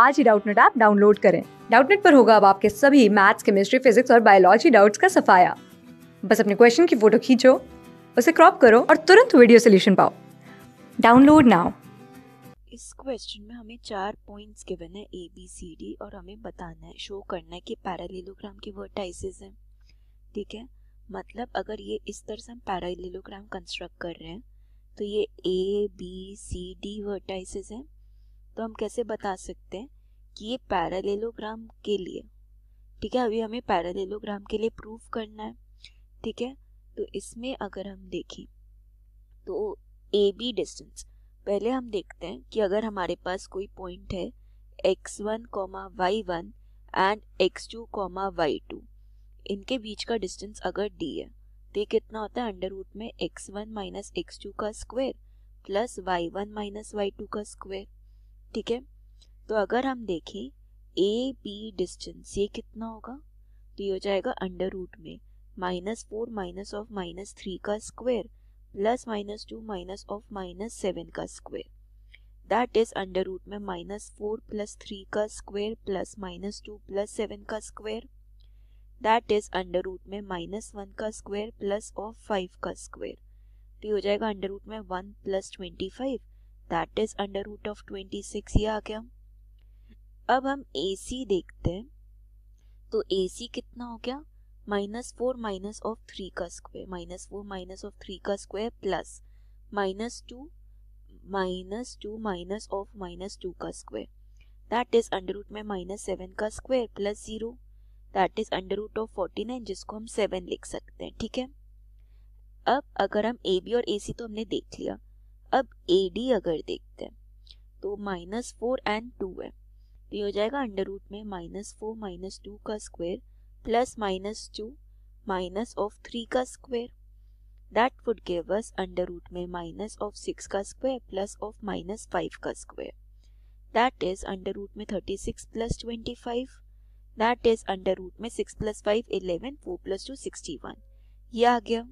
आज ही Doubtnut app download करें डाउटनेट पर होगा अब आपके सभी मैथ्स केमिस्ट्री फिजिक्स और बायोलॉजी डाउट्स का सफाया बस अपने क्वेश्चन की फोटो खींचो उसे क्रॉप करो और तुरंत वीडियो सोल्यूशन पाओ डाउनलोड नाउ इस क्वेश्चन में हमें चार पॉइंट्स गिवन है ए बी सी डी और हमें बताना है शो करना है कि पैरालेलोग्राम के वर्टाइसेस हैं ठीक है मतलब अगर ये इस तरह से हम पैरालेलोग्राम कंस्ट्रक्ट कर रहे हैं तो ये A B C D vertices हैं तो हम कैसे बता सकते हैं कि ये पैरालेलोग्राम के लिए ठीक है अभी हमें पैरालेलोग्राम के लिए प्रूफ करना है ठीक है तो इसमें अगर हम देखें तो ए बी डिस्टेंस पहले हम देखते हैं कि अगर हमारे पास कोई पॉइंट है x one comma y one and x two comma y two इनके बीच का डिस्टेंस अगर डी है तो ये कितना होता है अंडर रूट में x one minus x two का square plus y one minus y two का स्क्वायर ठीक है तो अगर हम देखें ए बी डिस्टेंस ये कितना होगा तो ये हो जाएगा अंडर रूट में minus four minus of minus three का square plus minus two minus of minus seven का square that is under root में माइनस फोर प्लस थ्री का square plus minus two plus seven का square that is under root में minus one का square plus of five का square तो ये हो जाएगा अंडर रूट में one plus twenty five that is under root of twenty six ये आ गया अब हम ए सी देखते हैं तो ए सी कितना हो गया minus four minus of three का square minus four minus of three का square plus minus two minus two minus of minus two का square that is under root में माइनस सेवन का square plus zero that is under root of forty nine जिसको हम seven लिख सकते हैं ठीक है अब अगर हम ए बी और ए सी तो हमने देख लिया अब ए डी अगर देखते हैं तो माइनस फोर एंड टू है तो ये हो जाएगा अंडर रूट में माइनस फोर माइनस टू का square plus minus two minus of three का square that would give us under root में माइनस ऑफ सिक्स का square plus of minus five का square that is under root में thirty six plus twenty five that is under root में six plus five eleven four plus two sixty one ये आ गया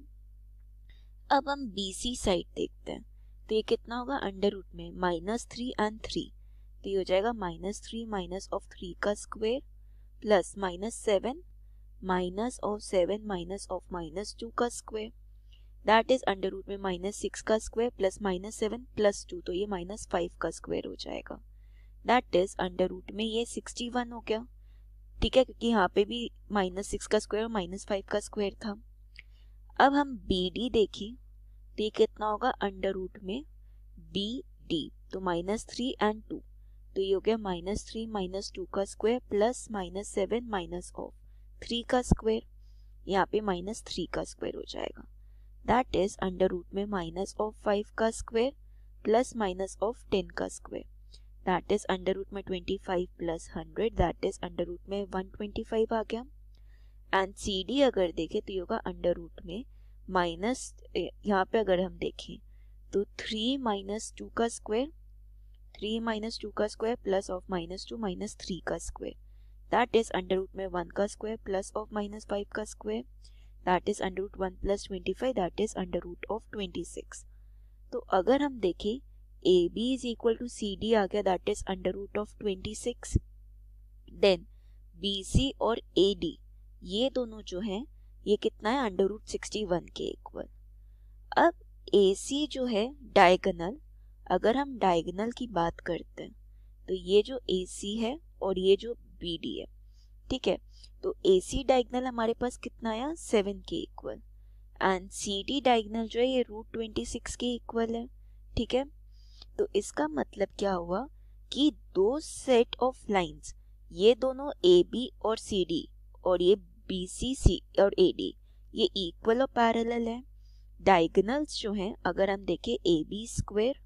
अब हम B C side देखते हैं तो ये कितना होगा अंडर रूट में माइनस थ्री एंड थ्री तो ये हो जाएगा minus three minus of three का square plus minus seven minus of seven minus of minus two का square that is under root में माइनस सिक्स का square plus minus seven plus two तो ये माइनस फाइव का square हो जाएगा that is under root में ये सिक्सटी वन हो गया ठीक है क्योंकि यहाँ पे भी माइनस सिक्स का स्क्वायर और माइनस फाइव का स्क्वायर था अब हम बी डी देखें ये कितना होगा अंडर रूट में बी डी तो माइनस थ्री एंड टू तो ये हो गया माइनस थ्री माइनस टू का square plus minus seven minus of three का स्क्वायर यहाँ पे माइनस थ्री का स्क्वायर हो जाएगा दैट इज अंडर रूट में माइनस ऑफ फाइव का square plus minus of ten का square that is under root में twenty five plus hundred that is under root में वन ट्वेंटी फाइव आ गया एंड सी डी अगर देखें तो ये होगा अंडर रूट में माइनस यहाँ पे अगर हम देखें तो थ्री माइनस टू का स्क्वायर थ्री माइनस टू का square plus of minus two minus three का square that is under root में वन का square plus of minus five का square that is under root one plus twenty five that is under root of twenty six तो अगर हम देखें A B is equal to C D आ गया that is under root of twenty six then B C और A D ये दोनों जो हैं ये कितना है अंडर रूट सिक्सटी वन के इक्वल अब ए सी जो है डायगनल अगर हम डायगनल की बात करते हैं तो ये जो ए सी है और ये जो बी डी है ठीक है तो ए सी डायगनल हमारे पास कितना आया सेवन के equal and C D diagonal जो है ये रूट ट्वेंटी सिक्स के इक्वल है ठीक है तो इसका मतलब क्या हुआ कि दो सेट ऑफ लाइंस ये दोनों ए बी और सी डी और ये बी सी सी और ए डी ये इक्वल और पैरेलल है डाइगनल्स जो हैं अगर हम देखें A B square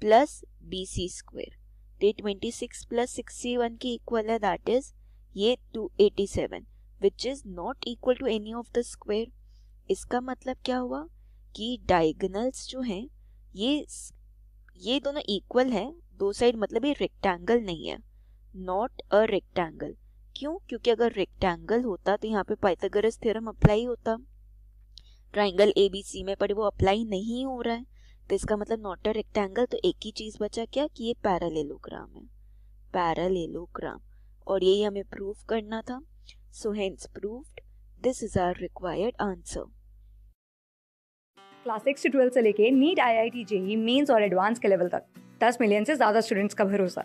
plus B C square तो ये twenty six plus sixty one की इक्वल है दैट इज ये two eighty seven which is not equal to any of the square इसका मतलब क्या हुआ कि डाइगनल्स जो हैं ये ये दोनों इक्वल है दो साइड मतलब ये रेक्टेंगल नहीं है नॉट अ रेक्टेंगल क्यों क्योंकि अगर रेक्टेंगल होता तो यहाँ पे पाइथागोरस थ्योरम अप्लाई होता ट्राइंगल ए बी सी में पर वो अप्लाई नहीं हो रहा है तो इसका मतलब नॉट अ रेक्टेंगल तो एक ही चीज़ बचा क्या कि ये पैरालेलोग्राम है पैरालेलोग्राम और यही हमें प्रूफ करना था so hence proved this is our required answer class six से ट्वेल्थ से लेके NEET I I T JEE Mains और एडवांस के लेवल तक दस मिलियन से ज़्यादा स्टूडेंट्स का भरोसा